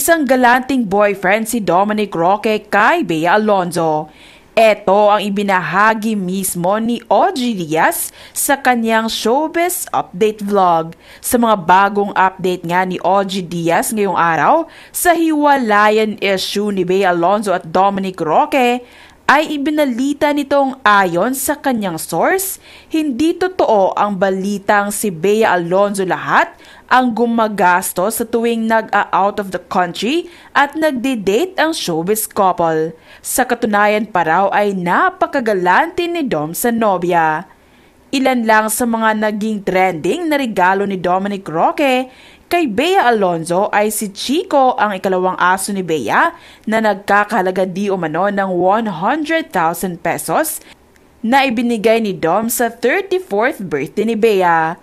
isang galanting boyfriend si Dominic Roque kay Bea Alonzo. Ito ang ibinahagi mismo ni OG Diaz sa kanyang showbiz update vlog. Sa mga bagong update nga ni OG Diaz ngayong araw, sa hiwalayan issue ni Bea Alonzo at Dominic Roque, ay ibinalita nitong ayon sa kanyang source, hindi totoo ang balitang si Bea Alonzo lahat ang gumagasto sa tuwing nag-out of the country at nagde-date ang showbiz couple. Sa katunayan pa raw ay napakagalante ni Dom sa nobya. Ilan lang sa mga naging trending na regalo ni Dominic Roque, Kay Bea Alonzo ay si Chico ang ikalawang aso ni Bea na nagkakahalaga di umano ng 100,000 pesos na ibinigay ni Dom sa 34th birthday ni Bea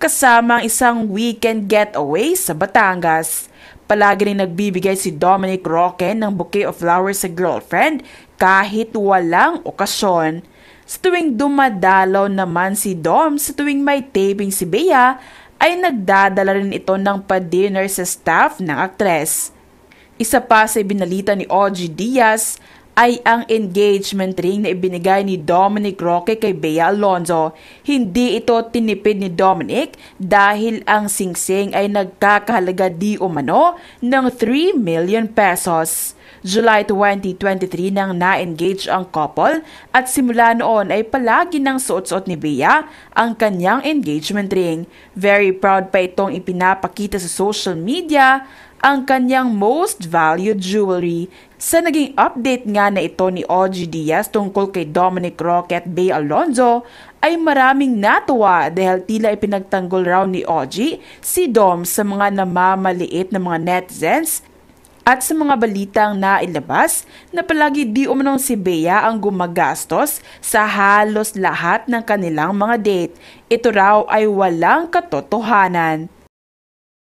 kasama ang isang weekend getaway sa Batangas. Palagi rin nagbibigay si Dominic Roque ng bouquet of flowers sa girlfriend kahit walang okasyon. Sa tuwing dumadalaw naman si Dom, sa tuwing may taping si Bea, ay nagdadala rin ito ng pa-dinner sa staff ng aktres. Isa pa sa binalita ni Ogie Diaz ay ang engagement ring na ibinigay ni Dominic Roque kay Bea Alonzo. Hindi ito tinipid ni Dominic dahil ang singsing ay nagkakahalaga di umano ng 3 million pesos. July 2023 nang na-engage ang couple at simula noon ay palagi nang suot-suot ni Bea ang kanyang engagement ring. Very proud pa itong ipinapakita sa social media ang kanyang most valued jewelry. Sa naging update nga na ito ni OG Diaz tungkol kay Dominic Roque at Bay Alonzo, ay maraming natuwa dahil tila ipinagtanggol raw ni OG si Dom sa mga namamaliit na mga netizens at sa mga balitang nailabas na palagi di umanong si Bea ang gumagastos sa halos lahat ng kanilang mga date. Ito raw ay walang katotohanan.